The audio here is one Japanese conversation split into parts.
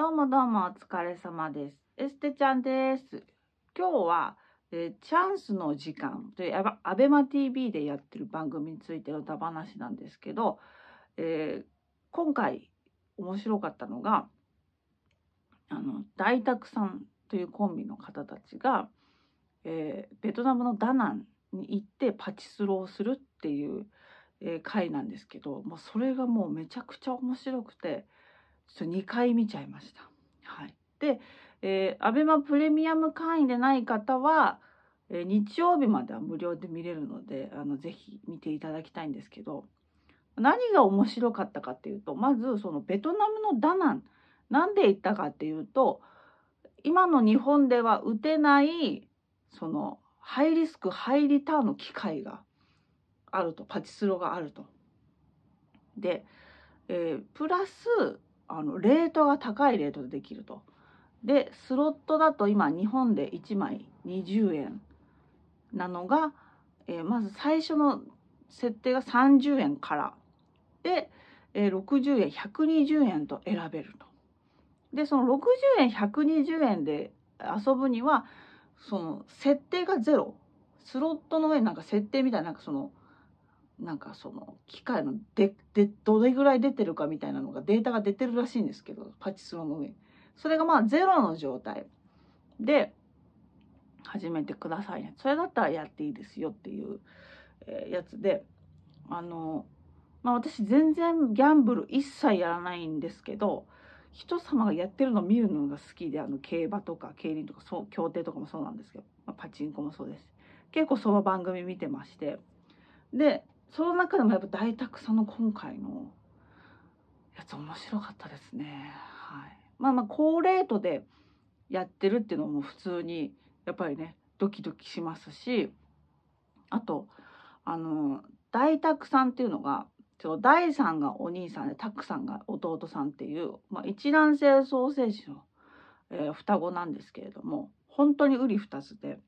どうもどうもお疲れ様です。エステちゃんです。今日は、えー、チャンスの時間というアアベマ TV でやってる番組についての歌話なんですけど、えー、今回面白かったのが、あの、大沢さんというコンビの方たちが、えー、ベトナムのダナンに行ってパチスロをするっていう、えー、回なんですけど、もうそれがもうめちゃくちゃ面白くて、ちょ2回見ちゃいました。はい、で、えー、アベマプレミアム会員でない方は、えー、日曜日までは無料で見れるのであのぜひ見ていただきたいんですけど何が面白かったかっていうとまずそのベトナムのダナンなんで行ったかっていうと今の日本では打てないそのハイリスクハイリターンの機会があるとパチスロがあると。で、えー、プラスあのレートが高いレートでできると。でスロットだと今日本で1枚20円なのが、えー、まず最初の設定が30円からで、えー、60円120円と選べると。でその60円120円で遊ぶにはその設定がゼロスロットの上になんか設定みたいななんかそのなんかその機械のででどれぐらい出てるかみたいなのがデータが出てるらしいんですけどパチスロの上それがまあゼロの状態で始めてくださいねそれだったらやっていいですよっていう、えやつであのまあ私全然ギャンブル一切やらないんですけど人様がやってるの見るのが好きであの競馬とか競輪とかそう競艇とかもそうなんですけど、まあ、パチンコもそうです結構その番組見てましてでその中でもやっぱ大沢さんの今回のやつ面白かったですね。はい、まあまあ高レートでやってるっていうのも普通にやっぱりねドキドキしますしあとあの大沢さんっていうのが大さんがお兄さんで拓さんが弟さんっていう、まあ、一卵性双生児の、えー、双子なんですけれども本当に瓜二つで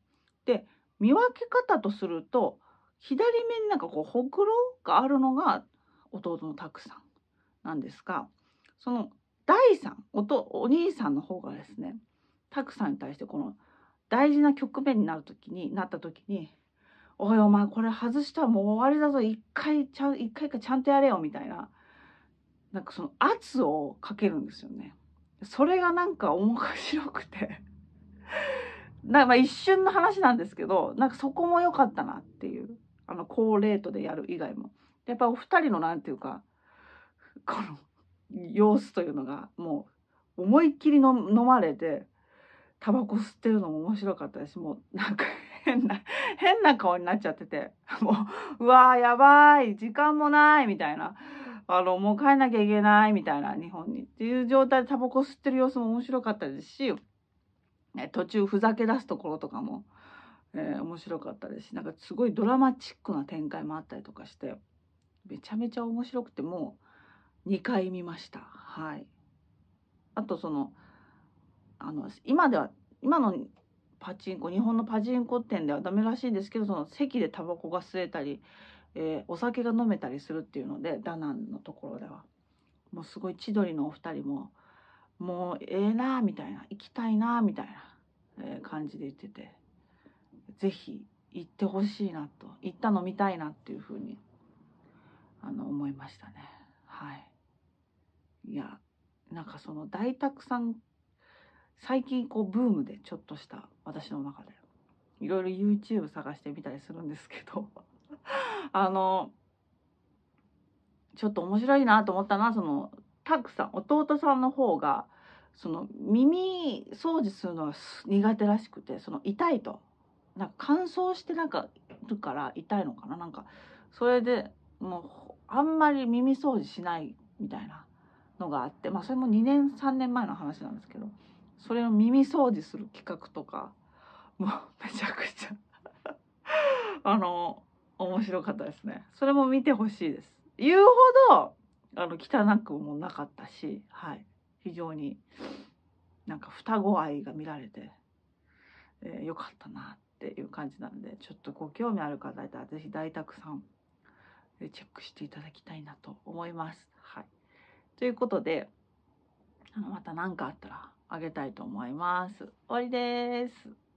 で見分け方とすると左目になんかこうほくろがあるのが弟の拓さんなんですがその第三おとお兄さんの方がですね拓さんに対してこの大事な局面になる時になった時に「おいお前これ外したらもう終わりだぞ一回ちゃん一回かちゃんとやれよ」みたいななんかその圧をかけるんですよね。それがなんか面白くて なまあ一瞬の話なんですけどなんかそこも良かったなっていうあの高レートでやる以外もやっぱお二人の何て言うかこの様子というのがもう思いっきり飲まれてタバコ吸ってるのも面白かったですもうなんか変な変な顔になっちゃっててもううわーやばい時間もないみたいなあのもう帰んなきゃいけないみたいな日本にっていう状態でタバコ吸ってる様子も面白かったですし、ね、途中ふざけ出すところとかもえー、面白かったですしなんかすごいドラマチックな展開もあったりとかしてめちゃめちゃ面白くてもう2回見ましたはいあとそのあの今では今のパチンコ日本のパチンコ店ではダメらしいんですけどその席でタバコが吸えたり、えー、お酒が飲めたりするっていうのでダナンのところではもうすごい千鳥のお二人ももうええなーみたいな行きたいなーみたいな、え感じで言ってて。ぜひ行ってほしいなと行ったの見たいなっていうふうにあの思いましたねはいいやなんかその大沢さん最近こうブームでちょっとした私の中でいろいろ YouTube 探してみたりするんですけど あのちょっと面白いなと思ったのはそのタクさん弟さんの方がその耳掃除するのは苦手らしくてその痛いとなんか乾燥してなんかるから痛いのかななんかそれでもうあんまり耳掃除しないみたいなのがあってまあそれも2年3年前の話なんですけどそれを耳掃除する企画とかもうめちゃくちゃ あの面白かったですねそれも見てほしいです言うほどあの汚くもなかったしはい非常になんか双子愛が見られて、えー、よかったなってっていう感じなんでちょっとご興味ある方いたら是非大沢さんチェックしていただきたいなと思います。はい、ということでまた何かあったらあげたいと思います。終わりです。